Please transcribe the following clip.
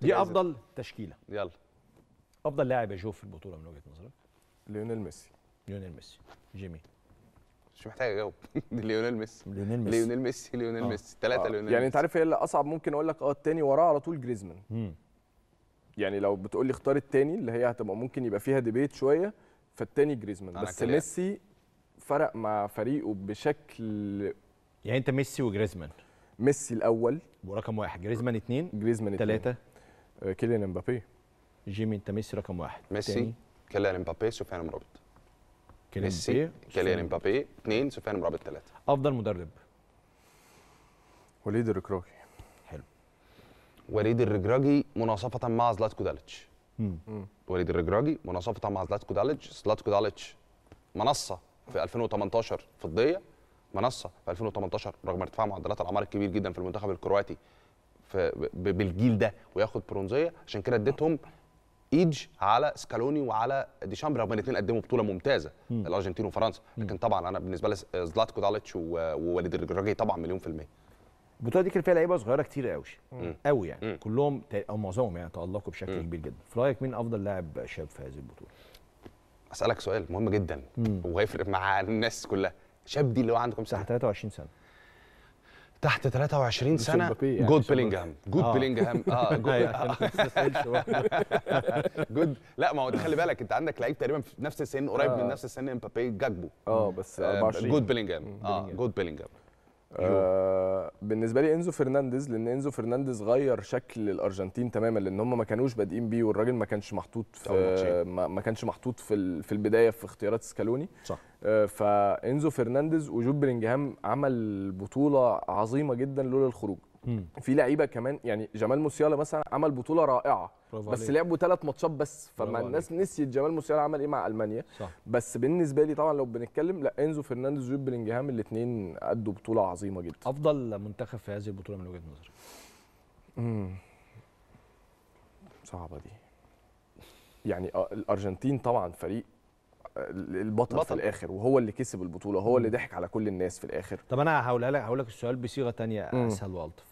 دي افضل تشكيله يلا افضل لاعب اشوف في البطوله من وجهه نظرك ليونيل ميسي ليونيل ميسي جيمي مش محتاج اجاوب ليونيل ميسي ليونيل ميسي ليونيل ميسي ليونيل آه. ميسي ثلاثه آه. ليونيل يعني انت عارف ايه اللي اصعب ممكن اقول لك اه الثاني وراه على طول جريزمان يعني لو بتقول لي اختار الثاني اللي هي هتبقى ممكن يبقى فيها ديبيت شويه فالثاني جريزمان بس ميسي فرق مع فريقه بشكل يعني انت ميسي وجريزمان ميسي الاول ورقم واحد جريزمان اثنين جريزمان ثلاثه آه، كيليان امبابي جيمي انت ميسي رقم واحد ميسي كيليان امبابي سفيان مرابط ميسي كيليان امبابي اثنين سفيان مرابط ثلاثه افضل مدرب وليد الركراكي حلو وليد الركراجي مناصفه مع زلاتكو داليتش وليد الركراجي مناصفه مع زلاتكو داليتش زلاتكو داليتش منصه في 2018 فضيه منصه في 2018 رغم ارتفاع معدلات الاعمار الكبير جدا في المنتخب الكرواتي بالجيل ده وياخد برونزيه عشان كده اديتهم ايدج على سكالوني وعلى ديشامب رغم ان الاثنين قدموا بطوله ممتازه م. الارجنتين وفرنسا لكن طبعا انا بالنسبه لي زلاتكو دالتش ووليد الراجل طبعا مليون في الميه البطوله دي كان فيها لعيبه صغيره كتير قوي قوي يعني م. كلهم او معظمهم يعني تالقوا بشكل م. كبير جدا في رايك مين افضل لاعب شاب في هذه البطوله اسالك سؤال مهم جدا وهيفرق مع الناس كلها شاب دي اللي هو عنده سنه 23 سنه تحت 23 سنه يعني، جود بيلينجهام جود آه. اه جود جود لا ما هو خلي بالك انت عندك لعيب تقريبا في نفس السن قريب من آه. نفس السن امبابي جاكبو اه بس 24 آه، جود بيلينجهام اه جود بيلينجهام آه بالنسبه لي انزو فرنانديز لان انزو فرنانديز غير شكل الارجنتين تماما لان هم ما كانوش بادئين بيه والراجل ما كانش محطوط في ما كانش محطوط في في البدايه في اختيارات سكالوني صح آه فانزو فرنانديز وجود بلينجهام عمل بطوله عظيمه جدا لولا الخروج في لعيبه كمان يعني جمال موسيالا مثلا عمل بطوله رائعه بس لعبوا ثلاث ماتشات بس فما الناس نسيت جمال موسيالا عمل ايه مع المانيا صح. بس بالنسبه لي طبعا لو بنتكلم لا انزو فرنانديز وجيب بلينجهام الاثنين ادوا بطوله عظيمه جدا افضل منتخب في هذه البطوله من وجهه نظرك امم صعبه دي يعني آه، الارجنتين طبعا فريق آه، البطل في الاخر وهو اللي كسب البطوله هو اللي ضحك على كل الناس في الاخر طب انا هقولها لك هقول لك السؤال بصيغه ثانيه اسهل والطف